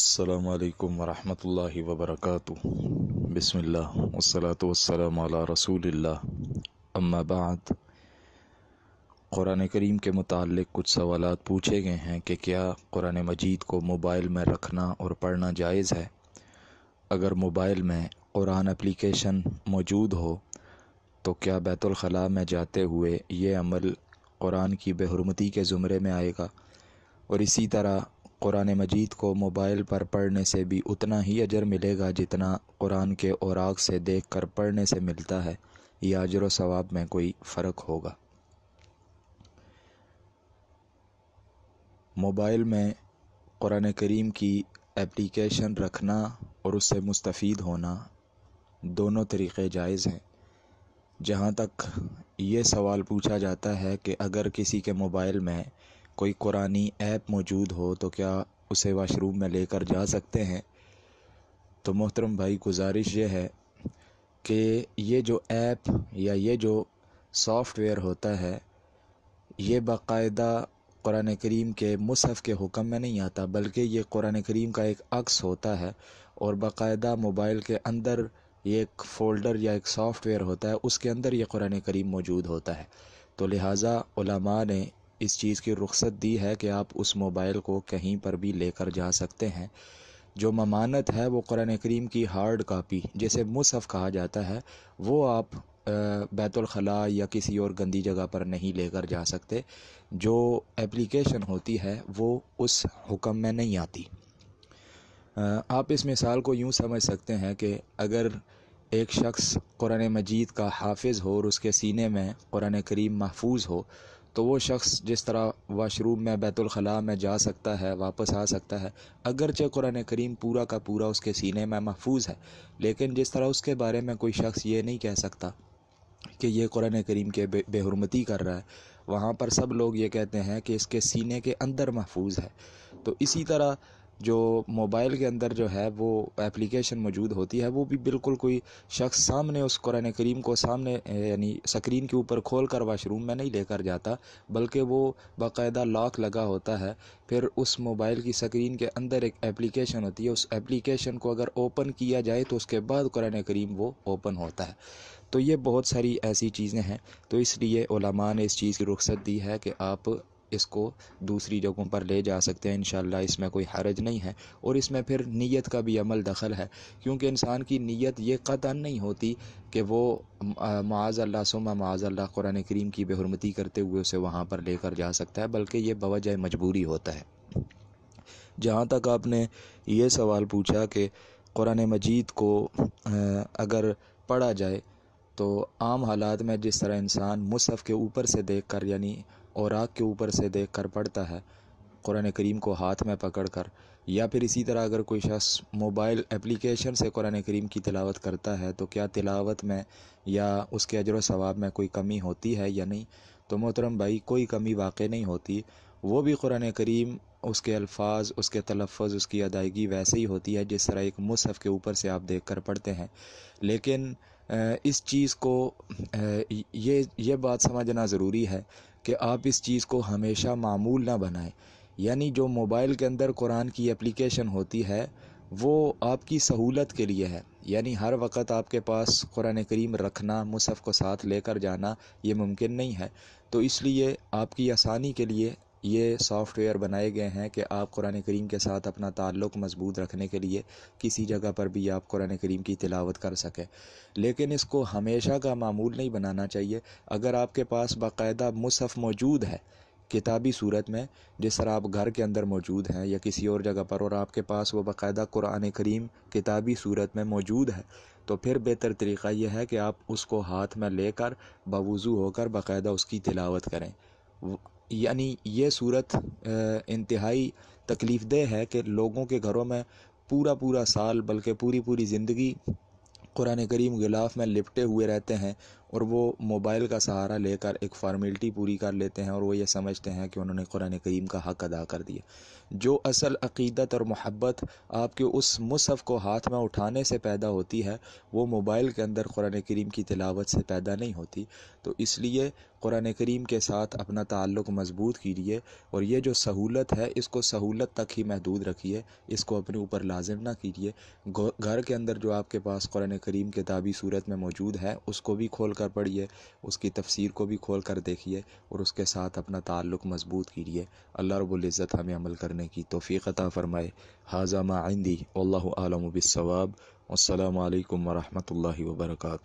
अल्लाम वरहमल वबरक बसमिल्लाम रसूल अम्माबाद क़ुरान करीम के मतलब कुछ सवाल पूछे गए हैं कि क्या कुरान मजीद को मोबाइल में रखना और पढ़ना जायज़ है अगर मोबाइल में कुरान एप्लीकेशन मौजूद हो तो क्या बैतुलखला में जाते हुए ये अमल कुरान की बेहरमती के ज़ुमरे में आएगा और इसी तरह कुरान मजीद को मोबाइल पर पढ़ने से भी उतना ही अजर मिलेगा जितना कुरान के औराक से देख कर पढ़ने से मिलता है या अजर सवाब में कोई फ़र्क होगा मोबाइल में कुरान करीम की एप्लीकेशन रखना और उससे मुस्तफ़ीद होना दोनों तरीक़े जायज़ हैं जहाँ तक ये सवाल पूछा जाता है कि अगर किसी के मोबाइल में कोई कुरानी ऐप मौजूद हो तो क्या उसे वाशरूम में लेकर जा सकते हैं तो मोहतरम भाई गुजारिश ये है कि ये जो ऐप या ये जो सॉफ्टवेयर होता है ये बाकायदा कुरान करीम के मुसहफ़ के हुक्म में नहीं आता बल्कि ये कुरान करीम का एक अक्स होता है और बाकायदा मोबाइल के अंदर ये एक फ़ोल्डर या एक सॉफ्टवेयर होता है उसके अंदर ये कुरान करीम मौजूद होता है तो लिहाजा ने इस चीज़ की रुख्सत दी है कि आप उस मोबाइल को कहीं पर भी लेकर जा सकते हैं जो ममानत है वो कुरान करीम की हार्ड कापी जिसे मुसफ़ कहा जाता है वो आप बैतुलखला या किसी और गंदी जगह पर नहीं लेकर जा सकते जो एप्लीकेशन होती है वो उस हुक्म में नहीं आती आप इस मिसाल को यूँ समझ सकते हैं कि अगर एक शख्स कुरान मजीद का हाफिज़ हो और उसके सीने में कुरान करीम महफूज हो तो वो शख्स जिस तरह वाशरूम में बैतुलखला में जा सकता है वापस आ सकता है अगरचे कुरान करीम पूरा का पूरा उसके सीने में महफूज है लेकिन जिस तरह उसके बारे में कोई शख्स ये नहीं कह सकता कि ये कुरान करीम के बे बेहरमती कर रहा है वहाँ पर सब लोग ये कहते हैं कि इसके सीने के अंदर महफूज है तो इसी तरह जो मोबाइल के अंदर जो है वो एप्लीकेशन मौजूद होती है वो भी बिल्कुल कोई शख्स सामने उस कुरान करीम को सामने यानी स्क्रीन के ऊपर खोल कर वाशरूम में नहीं लेकर जाता बल्कि वो बाकायदा लॉक लगा होता है फिर उस मोबाइल की स्क्रीन के अंदर एक एप्लीकेशन होती है उस एप्लीकेशन को अगर ओपन किया जाए तो उसके बाद कुरान करीम वो ओपन होता है तो ये बहुत सारी ऐसी चीज़ें हैं तो इसलिए ने इस चीज़ की रुख्सत दी है कि आप इसको दूसरी जगहों पर ले जा सकते हैं इन इसमें कोई हरज नहीं है और इसमें फिर नीयत का भी अमल दखल है क्योंकि इंसान की नीयत ये क़तन नहीं होती कि वो माज अल्लाह सुमा माज अल्लाह कुरान करीम की बेहरमती करते हुए उसे वहाँ पर लेकर जा सकता है बल्कि ये बवजह मजबूरी होता है जहाँ तक आपने ये सवाल पूछा कि कुरान मजीद को अगर पढ़ा जाए तो आम हालात में जिस तरह इंसान मुसफ़ के ऊपर से देख कर यानी और आग के ऊपर से देख कर पढ़ता है कुरान करीम को हाथ में पकड़ कर या फिर इसी तरह अगर कोई शख्स मोबाइल एप्लीकेशन से कुरान करीम की तिलावत करता है तो क्या तिलावत में या उसके अजर सवाब में कोई कमी होती है या नहीं तो मोहतरम भाई कोई कमी वाकई नहीं होती वो भी कुरान करीम उसके अल्फाज उसके तलफ़ उसकी अदायगी वैसे ही होती है जिस तरह एक मुसहफ़ के ऊपर से आप देख कर पढ़ते हैं लेकिन इस चीज़ को ये ये बात समझना ज़रूरी है कि आप इस चीज़ को हमेशा मामूल ना बनाएं यानी जो मोबाइल के अंदर कुरान की एप्लीकेशन होती है वो आपकी सहूलत के लिए है यानी हर वक्त आपके पास कुरान करीम रखना मुसफ़ को साथ लेकर जाना ये मुमकिन नहीं है तो इसलिए आपकी आसानी के लिए ये सॉफ़्टवेयर बनाए गए हैं कि आप कुरान करीम के साथ अपना ताल्लुक़ मजबूत रखने के लिए किसी जगह पर भी आप कुरान करीम की तिलावत कर सकें लेकिन इसको हमेशा का मामूल नहीं बनाना चाहिए अगर आपके पास बाकायदा मुसफ़ मौजूद है किताबी सूरत में जिस तरह आप घर के अंदर मौजूद हैं या किसी और जगह पर और आपके पास वो बाकायदा कुरान करीम किताबी सूरत में मौजूद है तो फिर बेहतर तरीक़ा यह है कि आप उसको हाथ में लेकर बवज़ू होकर बाकायदा उसकी तिलावत करें यानी ये सूरत इंतहाई तकलीफ़ देह है कि लोगों के घरों में पूरा पूरा साल बल्कि पूरी पूरी ज़िंदगी कुरान करीम गिलाफ़ में लिपटे हुए रहते हैं और वो मोबाइल का सहारा लेकर एक फार्मेलिटी पूरी कर लेते हैं और वो ये समझते हैं कि उन्होंने कुरान करीम का हक अदा कर दिया जो असल अकीदत और मोहब्बत आपके उस मुसफ़ को हाथ में उठाने से पैदा होती है वो मोबाइल के अंदर कुरान करीम की तिलावत से पैदा नहीं होती तो इसलिए कुरान करीम के साथ अपना ताल्लुक मजबूत कीजिए और ये जो सहूलत है इसको सहूलत तक ही महदूद रखिए इसको अपने ऊपर लाजिम ना कीजिए घर के अंदर जो आपके पास कुरान करीम के सूरत में मौजूद है उसको भी खोल कर कर पढ़िए उसकी तफसीर को भी खोल कर देखिए और उसके साथ अपना ताल्लुक़ मजबूत कीजिए अल्लाह रबुल्ज़त हमें अमल करने की तोफ़ीक़ता फ़रमाए हाजा माइंदी अल्लाह आलम बिसवाब अल्लाम वरहमल वर्का